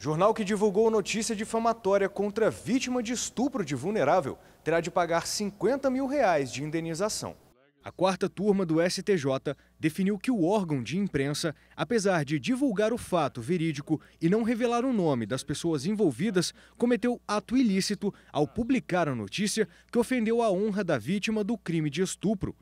Jornal que divulgou notícia difamatória contra vítima de estupro de vulnerável terá de pagar 50 mil reais de indenização. A quarta turma do STJ definiu que o órgão de imprensa, apesar de divulgar o fato verídico e não revelar o nome das pessoas envolvidas, cometeu ato ilícito ao publicar a notícia que ofendeu a honra da vítima do crime de estupro.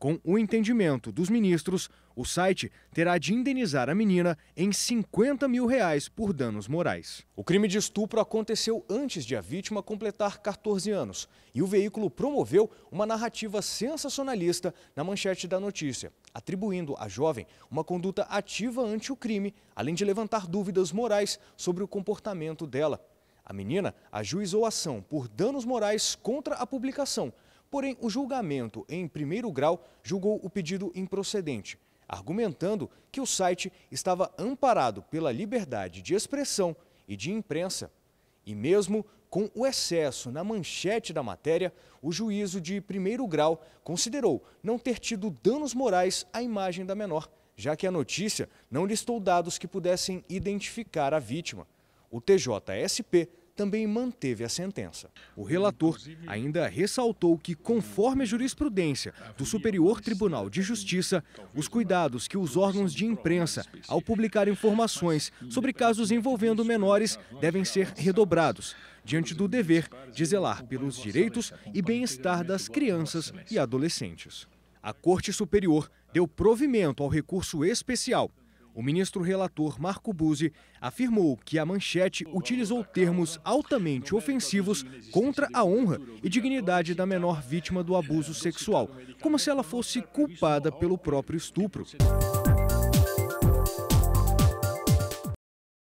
Com o entendimento dos ministros, o site terá de indenizar a menina em 50 mil reais por danos morais. O crime de estupro aconteceu antes de a vítima completar 14 anos e o veículo promoveu uma narrativa sensacionalista na manchete da notícia, atribuindo à jovem uma conduta ativa ante o crime, além de levantar dúvidas morais sobre o comportamento dela. A menina ajuizou a ação por danos morais contra a publicação Porém, o julgamento em primeiro grau julgou o pedido improcedente, argumentando que o site estava amparado pela liberdade de expressão e de imprensa. E mesmo com o excesso na manchete da matéria, o juízo de primeiro grau considerou não ter tido danos morais à imagem da menor, já que a notícia não listou dados que pudessem identificar a vítima. O TJSP também manteve a sentença. O relator ainda ressaltou que, conforme a jurisprudência do Superior Tribunal de Justiça, os cuidados que os órgãos de imprensa, ao publicar informações sobre casos envolvendo menores, devem ser redobrados, diante do dever de zelar pelos direitos e bem-estar das crianças e adolescentes. A Corte Superior deu provimento ao recurso especial o ministro relator Marco Buzzi afirmou que a manchete utilizou termos altamente ofensivos contra a honra e dignidade da menor vítima do abuso sexual, como se ela fosse culpada pelo próprio estupro.